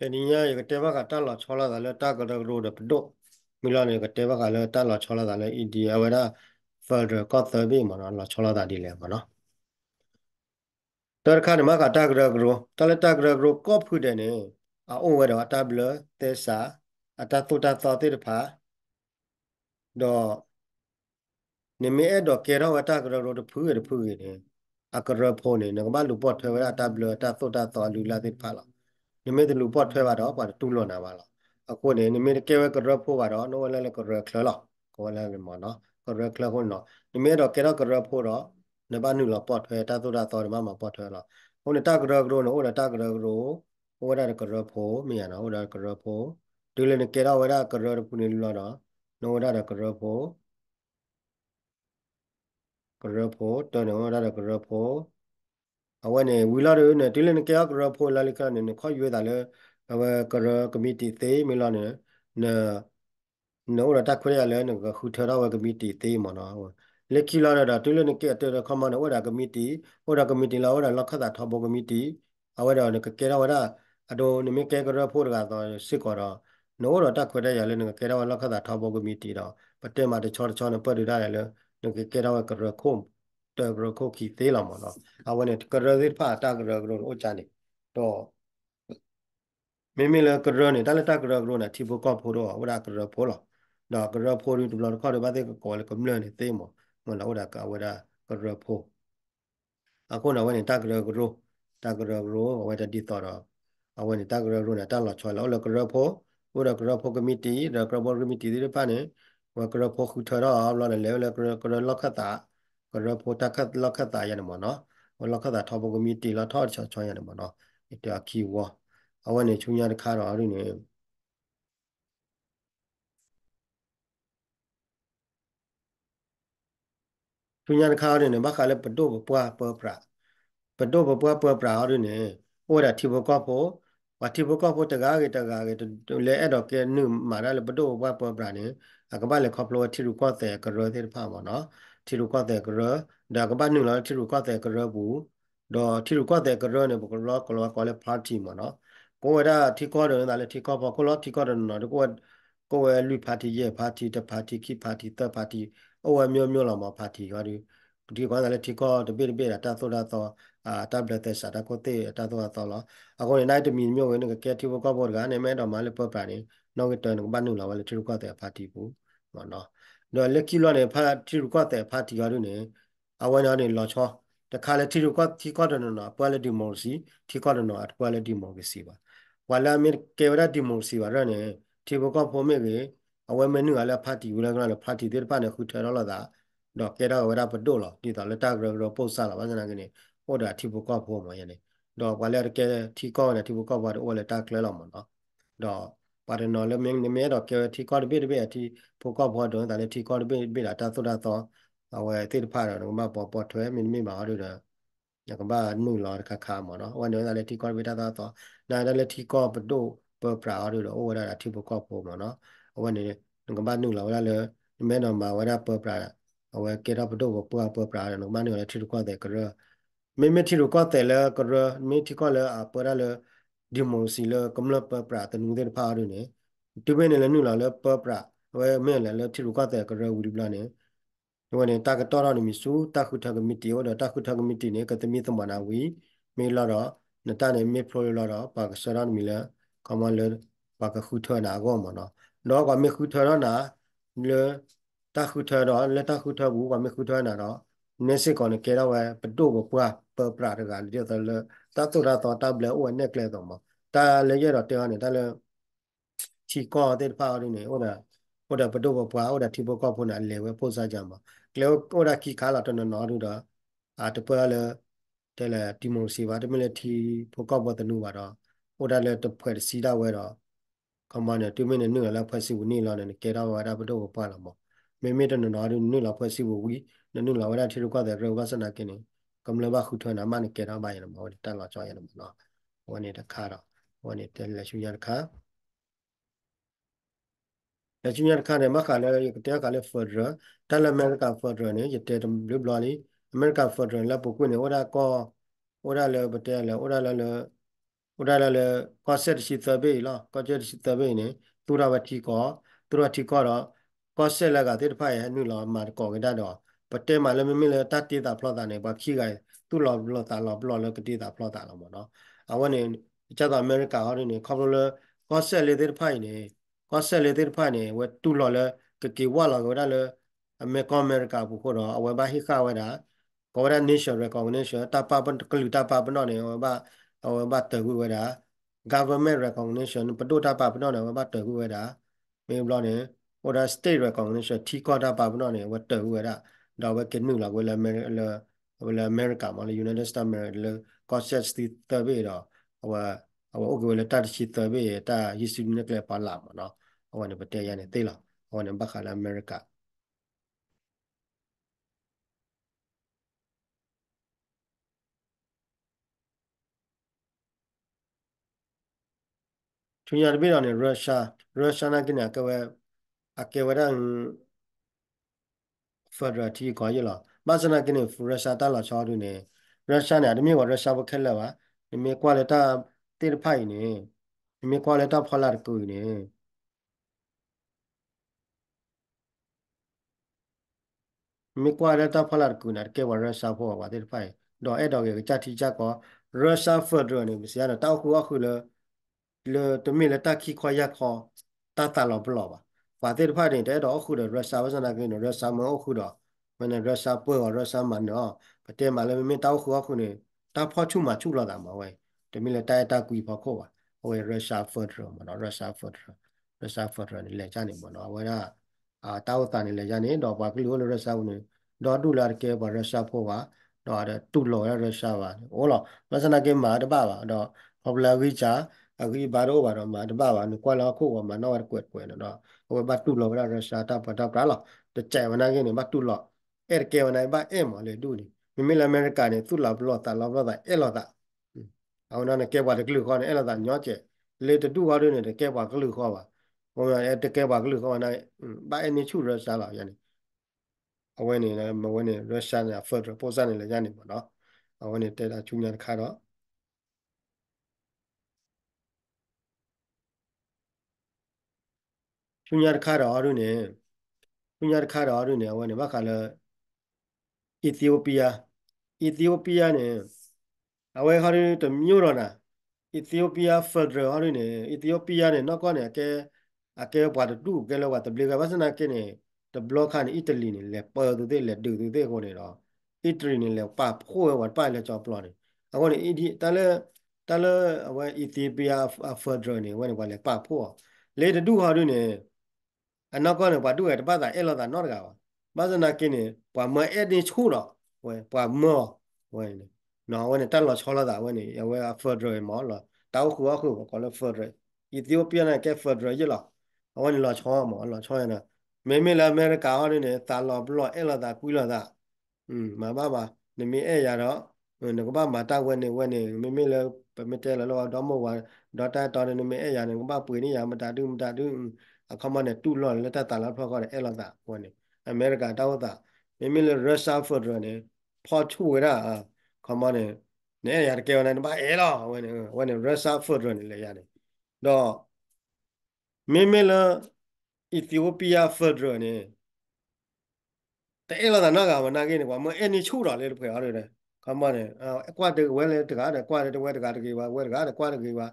တဏိညာရတေဘကတလာချောလာတာလဲတကရကရိုဒပဒုမိလာနေကတေဘကလဲတလာချောလာတာလဲအိဒီအဝရဖယ်ဒရကော့သဘီမနော်လာချောလာတာဒီလဲမနော်တရခဏမကတကရကရိုတလဲတကရကရိုကော့ဖုတဲ့နေအိုဝဲတော့တဘလသေစာအတတုတသောတိတဖာတော့နေမဲတော့ကေရောဝတကရတော့တဖူးရတဖူးရနေအကရဖို့နေငါမလူပေါ်ထွေဝရတဘလတသုတသောလူလာတိဖာလားနမေတလူပွားထွဲပါတော့ပွားတူလွန်တာပါလားအခုနေနမေတကဲဝဲကရဖို့ပါတော့နောလဲလဲကရခလလားကောလဲလဲမနော်ကရခလဟုတ်နော်နမေတော့ကဲတော့ကရဖို့တော့နဘာနုလောပွားထွဲတသုဒတော်ဓမ္မမှာပွားထွဲလားဟုတ်နေတကရကရနော်ဟုတ်တာတကရကရဝဒရကရဖို့မြန်နော်ဝဒရကရဖို့ဒူလနေကဲတော့ဝဒကရပုနေလူလားတော့နောဝဒရကရဖို့ကရဖို့တော်နောဝဒရကရဖို့အဝနေဝီလာရုနေတိလနကရကရဖိုလာလကနေခွရွေးတာလေအဝကရကမတီသေးမီလာနေနနော်ရတခွရလဲနကခုထရဝကမတီသေးမနော်လက်ကီလာရတာတိလနကတရခမနဝရကမတီဝရကမတီလာဝရလခတာထဘကမတီအဝရနကကရဝရအဒိုနမကကရဖိုကတော့စစ်ကောတော့နော်ရတခွရရလဲနကကရဝလခတာထဘကမတီတော့ပတဲမှာတချောတချောနဲ့ပတ်ရရတယ်လဲနကကရဝကရခုံဘရခုခီသေးလာမနော်အဝနဲ့ကရဇိဖာတာကရဂရုအချာနေတော့မိမိလကရနေတလတကရဂရုနဲ့ထိဖို့ကဖို့တော့ဝရကရဖို့လားတော့ကရဖို့ဒီလိုခေါ်ရပါသေးကောလကမလနေသေးမမလားဝရကဝရကရဖို့အခုနော်ဝင်တကရဂရုတကရဂရုဝရတိတော်တော့အဝင်တကရဂရုနဲ့တလချော်လောလကရဖို့ဝရကရဖို့ကမတီရကရဖို့ကမတီဒီရပါနေဝကရဖို့ခုထရအောင်လောလေလေကရကရလခတာကရပိုတာကလခတာရနမနော်လခတာထဘကမီတီလာထချချရနမနော်အတခီဝအဝနေချုံရတခါတော့အရင်နေချုံရတခါတော့နေဘခါလဲပတော့ပွားပပရာပတော့ပွားပပရာအရင်နေဟိုတာထိဘကဖို့ဝတိဘကဖို့တကားကတကားကလဲအဲ့တော့ကဲနုမာရလဲပတော့ပွားပပရာနေအကဘလဲခေါပလောထိရကောတဲ့ကရောတဲ့ဖာမနော်ทิรุกอแต่กระดากบ้านหนึ่งแล้วทิรุกอแต่กระบูดอทิรุกอแต่กระเนี่ยบอกกระกระกระพาร์ตี้มาเนาะကိုဝဒတိကောတယ်နာလေတိကောပါကိုလောတိကောတယ်နော်ကိုဝကိုဝလူပါတီရဲ့ပါတီတပါတီခိပါတီတပါတီအဝမျိုးမျိုးလာမှာပါတီရောဒီဒီကောတယ်တိကောတပိတပိတာတသောတာသောအာတဘလက်သက်စာတကိုတေတသောတာသောလောအခုနေနိုင်တမီမျိုးဝင်ကကဲတီဘောကဘောကနေမဲတော်မှာလေပပန်နေနောက်ကတန်ကဘန်နူလာဝလေတိကောတယ်ပါတီဘူးနော်နော်လက်ကိလောနဲ့ဖာတီရကတဲ့ဖာတီရလို့နေအဝနာနဲ့လောချောတခါလက်တီရကတီကတဲ့နော်ပွာလတီမော်စီတီကတဲ့နော်အပွာလတီမော်စီပါဝါလာမင်ကေဝရတီမော်စီပါရနဲ့တီဘကဖို့မေကအဝမနုအလာဖာတီဝလာကလာဖာတီတဲ့ပါနဲ့ခုထဲတော့လာတာတော့ကေတော့ဝရပတို့လောဒီတော့လက်တာကရောပုတ်ဆလာပါစနာကနေဟောတာတီဘကဖို့မယနေ့တော့ဝါလာကေတီကောနဲ့တီဘကဘာတော့ဝလာတာကလဲလောက်မနော်တော့ပါရနောလမင်းနမေတော့ကေတီကောတပိတပိအတီဖိုကောဘောတော့ဒါလေတီကောတပိပိလာတာသုဒသောအဝဲတိတဖရတော့မပေါ်ပေါ်ထွဲမင်းမိမာတို့တော့ညကဘာနုလာခခါမောနော်ဝန်တော့ဒါလေတီကောတပိတာသောနာဒါလေတီကောပတို့ပပရာတို့တော့ဝရတာတီဖိုကောပေါ်မောနော်ဝန်နေညကဘာနုလာဝရလေနမေတော့မဝရပပရာအဝဲကေတော့ပတို့ပပပပရာတော့မနေလေတီကောတဲ့ကရမေမေတီကောတဲ့လေကရမေတီကောလေအပရာလေဒီမိုစီလကမလပပရာတနုတဲ့ဖာရုနေဒီပဲနဲ့လည်းနုလာလဲပပရာဝဲမဲလည်းလဲထီရုကတဲ့ကရဝီဘလာနေဒီဝင်တာကတော်တော်နေမီစုတခုထကမီတီရောတခုထကမီတီနေကတမီသမနာဝီမေလာတော့နတနဲ့မေဖလိုလာတော့ပါကစရန်မီလာကမလပါကခုထနာကောမနော်တော့ကမေခုထရနာလေတခုထတော့လက်တခုထဘူးကမေခုထနာတော့နေစစ်ကောနေကေတော့ဝဲပတုကိုပွားပပရာတကလည်းတလတသုရတော်တပ်လဲဥဝနဲ့ကလဲတော်မှာတာလဲရတော့တရားနေတာလဲချီကောတဲ့ပါရင်းနေဟုတ်လားဟုတ်တယ်ဘတော့ဘွာဟုတ်တယ်ဒီဘကောက်ဖို့နဲ့လဲဝဲပို့စားကြမှာကလဲဟုတ်တာခီခါလာတော့နော်တို့တော့အာတပွဲလဲတဲ့လဲတီမိုစီပါတမလဲဒီဘကောက်ဘတနူပါတော့ဟုတ်တယ်လဲတပွဲစီတာဝဲတော့ကမ္ဘာနဲ့တူမင်းနဲ့နုလာဖက်စီကိုနေလာနေကဲတော့ဝါတာဘတော့ဘွာလာမေမေတနနော်တို့နုလာဖက်စီကိုဝီနုလာဝါတာထီရကွာတဲ့ရောဂါစနာကင်းနေကမလဘခုထွန်းနာမနကေနာဘယနမောတန်လာကြောင်းရနမနောဝန်နေတခါတော့ဝန်နေတယ်လက်ရှုရတခါလက်ရှုရတခါနဲ့မခါလဲတရားကလည်းဖော်ဒရတန်လမဲကဖော်ဒရနဲ့ရတဲ့ဘလဘလီအမေရိကဖော်ဒရလက်ပုကွနေဝဒါကောဝဒါလဲပတဲလဲဝဒါလဲလဲဝဒါလဲလဲကောဆက်ရှိသဘေးလားကောချက်ရှိသဘေးနေသူရဝတိကောသူရတိကောတော့ကောဆက်လက်ကတေတဖိုင်ဟနုလောမာကောကဒါတော့ပတဲမှာလည်းမမလဲတတ်တေတာဖလော့တာနေဘာခိကသူ့လော်ဘလော့တာလော်ဘလော့လော်ကတေတာဖလော့တာလော်မနော်အဝနေကျတော့အမေရိကဟောနေခေါပလော်ကောဆက်လေတဲ့ဖိုင်နေကောဆက်လေတဲ့ဖိုင်နေဝဲသူ့လော်လော်ကကေဝါလော်ကောဒါလော်အမေကောအမေရိကဘူးခေါ်တော့အဝဲဘာခိကဝဲတာကောရနေရှင်ရကောနေရှင်တပပန်ကလူတပပနော်နေဝဲဘာအဝဲဘာတကူဝဲတာ government recognition ပတုတပပနော်နေဝဲဘာတကူဝဲတာမေဘလော်နေ order state recognition ထီကောတာပပနော်နေဝဲတကူဝဲတာဒါဝဲကင်နူလာဝဲလာမဲလာဝဲလာအမေရိကမှာလေ United States မှာလေ concept တီတဘေတော့ဟိုဟိုโอเคဝဲလာတတ်ချီတဘေတာ history နဲ့ကလေးပါလာမှာနော်ဟိုကနေပတဲရနေသိလားဟိုနေဘခလာအမေရိကသူရတပိတော်နဲ့ရုရှားရုရှားနဲ့ကနေကဝဲအကေဝရန်ဖက်ဒရယ်တီခေါ်ရလာမဆနာကိနေဖရရှာတလာချောတွင်နေရုရှားနဲ့အမြင့်ကရုရှားဘခက်လက်ပါအမြင့်ကွာလက်တာတေတဖိုင်နေအမြင့်ကွာလက်တာဖလာတူနေမိကွာလက်တာဖလာကူနာကေဝရုရှားဖောပါတေတဖိုင်တော့အဲ့တော့ကကြတိကြကောရုရှားဖက်ဒရယ်နေမစရတော့တောက်ခုအခုလေလေတမီလက်တာခိခွာရခေါ်တာတာလောဘလောပါပါတဲ့ဖာတင်တဲ့တော့ခုတော့ ressa ဝဆနာကင်းတော့ ressa မဟုတ်ခုတော့မနဲ့ ressa ပွဲော် ressa မနော်ပတဲ့မှာလည်းမင်းတောက်ခုခုနေတာဖော့ချုမှာချုလာတာမှာဝဲတမီလည်းတိုက်တာကွီဖော်ခေါ်ပါဟို ressa further မနော် ressa further ressa further နေလဲကြနေမနော်ဝဲကအာတောက်တာနေလဲကြနေတော့ပါကလူလို့ ressa ဝင်တော့တူလာကဲပါ ressa ဖော်ပါတော့တူလော်ရ ressa ပါဟောလောဝဆနာကင်းမှာတပပါတော့ popular visa အခုဘာတော့ဘာတော့မှာတပပါနကွာလာခုကမှာနော်ကွက်ကွက်နော်ဟိုဘတ်တူလောကရရှာတာပတ်တာပလာလောတကြဲဝနာကင်းနေဘတ်တူလောအဲကေဝနာဘာအဲမလေဒူနီမိမိလအမေရိကန်နေသူ့လာဘလော့တာလောဘလော့တာအဲလော့တာအောင်နာနဲ့ကဲပါတကလူခေါ်နေအဲလော့တာညော့ကျဲလေတတူဟာတွေနဲ့တကဲပါကလူခေါ်ပါဟိုရအဲတကဲပါကလူခေါ်နေဘာအနေချူရရှာလာရနေအဝဲနေလည်းမဝဲနေရရှာနေဖတ်ပို့စားနေလည်းရနေပါတော့အဝဲနေတဲတာချူညာတစ်ခါတော့ పుణ్యార్ఖారారునే పుణ్యార్ఖారారునే అవని మకాల Ethiopia ఇథియోపియానే అవే హారు తో మ్యూరోనా ఇథియోపియా ఫెడరల్ హారునే ఇథియోపియానే నకోనే కే అకే వాడు డు గెల వాడు బ్లిగ వసన కేనే ద బ్లాక్ హాని ఇటలీ ని లె పర్ దు దే లె డు దు దే కోనే రా ఇటలీ ని లె పా ఖో వాడు పా లె జాబ్ లానే అవని ఇది తల తల అవే ఇథియోపియా ఫెడరల్ ని వని వాలే పా పో လေတူဟာတို့ ਨੇ အနောက်ကနေဘာတို့ရတပတ်တာအဲ့လောက်တာနောက်တကပါဘာစနာကင်းနေဘာမအဲ့တင်ချိုးတော့ဝဲဘာမောဝဲနော်ဝဲတက်လောက်ချောလာတာဝဲနေဝဲဖက်ဒရယ်မောလာတောက်ခုအခုကောလဖက်ဒရယ်အီသီယိုးပီးယားနဲ့ကဲဖက်ဒရယ်ရလောက်ဝဲနေလောက်ချောမောလောက်ချောရနေမေမေလာအမေရိကဟောနေတာလောဘလောအဲ့လောက်တာကွီလောက်တာอืมမဘာပါနမေအဲ့ရတော့ငကဘာမတာဝဲနေဝဲနေမေမေလာပမတဲလောတော့မောဝါဒေါ်တာတော်နေမေအဲ့ရနေကဘာပွေနေရမတာတူမတာတူအခမနဲ့တူလွန်လက်တတာလာဖောက်ကောအဲ့လောက်တာဝင်နေအမေရိကန်တောက်တာမိမိလရုရှားဖော်ဒရနေဖော်ချူရခမနဲ့နဲ့ရတဲ့ကနေဘာအဲ့လောက်ဝင်နေဝင်နေရုရှားဖော်ဒရနေလေရတယ်တော့မိမိလအီသီယိုးပီးယားဖော်ဒရနေတဲ့လောက်တာနာကမနာကင်းနေကွာမအဲ့နေချူတာလေဖွဲ့ရတယ်ခမနဲ့အကွာတကဝဲလေတကားတကွာတဝဲတကားတကေပါဝဲတကားတကွာတကေပါ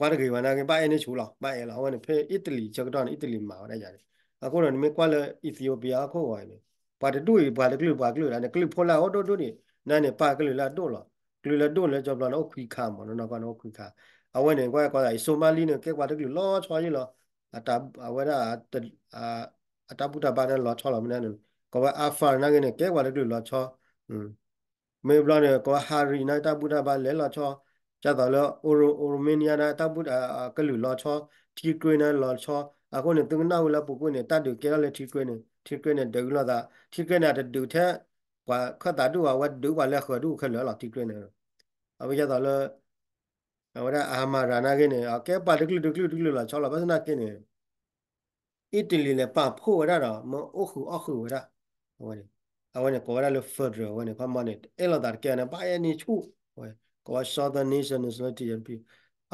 cuál que van a que pa en chulo pa en la bueno fe Italy chakdan Italy ma ra ya de akono ni cuál Ethiopia ko wa ni pa de tu pa de klu pa klu la ne klu phola o do do ni na ne pa klu la do la klu la do le job la no khu kha mo no pa no khu kha awen ne cuál cuál Somali ne ke cuál de klu lo chwa ni lo ata awara a ata buta ba ne lo chwa lo ne ko ba afar na ne ke cuál de klu lo chwa me bla ne ko hari na ta buta ba le lo chwa ကြတော့လောအိုရိုအိုရိုမေးနီးယားနာတပ်ပုတ်ကလူလောချောတီကရနာလောချောအခုနေသူနာဝလပုကွနေတတ်တူကဲလဲတီကရနေတီကရနေဒုလောတာတီကရနာတူထက်ကခတ်တာတူဝတ်ဒူပါလဲခဒူခလောလောတီကရနေအဘကြတော့လောဝရအာမရာနာကနေအကဲပါတကလူတကလူတကလူလောချောလောပစနာကနေအီတလီလေပါဖို့ရတာမအခုအခုရဟိုနေအဝနေကောရလောဖဒရဟိုနေဖမနေအဲ့လောတာကနေပါယနေချူဟို wash other nations la ti yan pi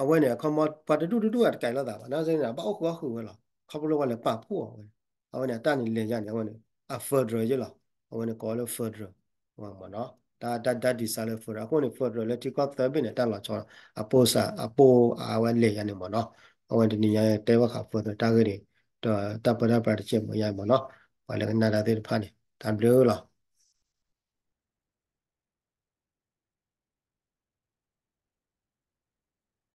awen ya khom pa tu tu tu at kai la da ba na sai na ba ok wa khu wa la khop lo wa la pa pu wa awen ya ta ni le ya ni awen a further je la awen ko lo further wa ma no ဒါဒါဒါဒီစားလို့ဆိုတာကိုနေဖော်တော့လက်တီကော့သဘင်းနဲ့တက်လာချောအပိုးစားအပိုးအဝဲလေရနေမနော်အဝဲဒီနေရတဲဝခါဖော်တော့တာဂရီတော့တပ်ပရပတ်ချက်မရမနော်ဘာလဲနာလာတဲ့ဖာနေတံဘလူးလား